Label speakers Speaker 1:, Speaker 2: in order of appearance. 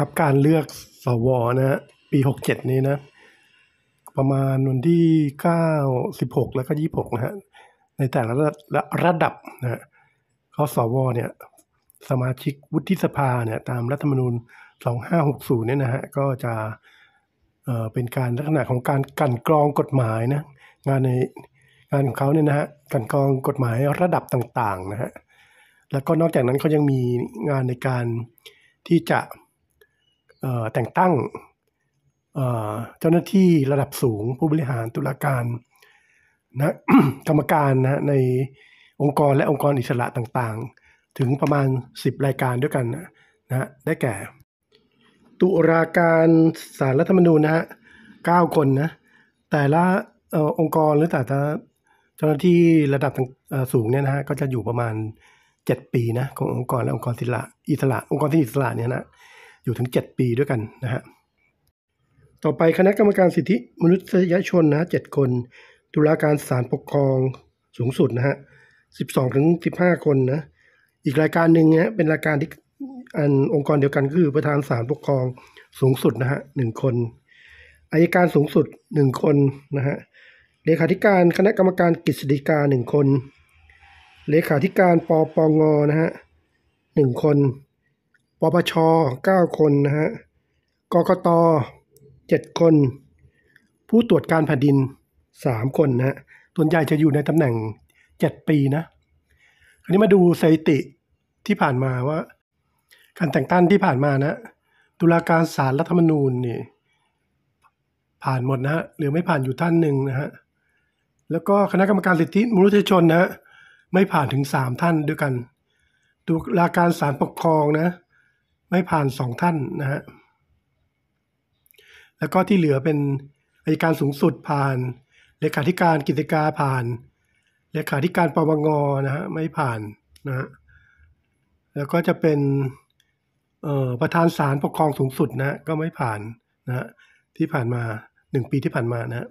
Speaker 1: ครับการเลือกสวนะฮะปีหกเจ็ดนี้นะประมาณวันที่เก้าสิบหกแล้วก็ยี่หกนะฮะในแต่ละระระดับนะฮะเขาสวเนี่ยสมาชิกวุฒิสภาเนี่ยตามรัฐธรรมนูญสองห้าหกศูนเนี่ยนะฮะก็จะเเป็นการลักษณะของการกันกรองกฎหมายนะงานในงานของเขาเนี่ยนะฮะกันกรองกฎหมายระดับต่างๆนะฮะแล้วก็นอกจากนั้นเขายังมีงานในการที่จะแต่งตั้งเจ้าหน้าที่ระดับสูงผู้บริหารตุลาการนะกรรมการนะในองค์กรและองค์กรอิสระต่างๆ ถึงประมาณ 10 รายการด้วยกันนะได้แก่ ตุลาการสารรัฐธรรมนูญนะฮะ9คนนะแต่ละองค์กรหรือแต่ละเจ้าหน้าที่ระดับสูงเนี่ยนะฮะก็จะอยู่ประมาณ 7 ปีนะขององค์กรและองค์กรอิสระอิสระ องค์กรที่อิสระเนี่ยนะอยู่ถึง7 ปีด้วยกันนะฮะ ต่อไปคณะกรรมการสิทธิมนุษยชนนะเจ็ดคน ตุลาการศาลปกครองสูงสุดนะฮะสิบสองถึงสิบห้าคนนะ อีกรายการหนึ่งเนะเป็นรายการที่อันองค์กรเดียวกันคือประธานศาลปกครองสูงสุดนะฮะหนึ่งคน อายการสูงสุดหนึ่งคนนะฮะเลขาธิการคณะกรรมการกฤษฎีกาหนึ่งคนเลขาธิการปปงนะฮะหนึ่งคนปปชเก้าคนนะฮะ กกตเจ็ดคน ผู้ตรวจการแผ่นดินสามคนนะฮะตัวใหญ่จะอยู่ในตำแหน่งเจ็ดปีนะ คราวนี้มาดูสถิติที่ผ่านมาว่า การแต่งตั้งที่ผ่านมานะ ตุลาการศาลรัฐธรรมนูญนี่ ผ่านหมดนะฮะหรือไม่ผ่านอยู่ท่านหนึ่งนะฮะ แล้วก็คณะกรรมการสิทธิมนุษยชนนะ ไม่ผ่านถึงสามท่านด้วยกัน ตุลาการศาลปกครองนะไม่ผ่านสองท่านนะฮะ แล้วก็ที่เหลือเป็นอายการสูงสุดผ่าน เลขาธิการกิจการผ่าน เลขาธิการปปงนะฮะไม่ผ่านนะฮะ แล้วก็จะเป็นประธานศาลปกครองสูงสุดนะก็ไม่ผ่านนะที่ผ่านมาหนึ่งปีที่ผ่านมานะ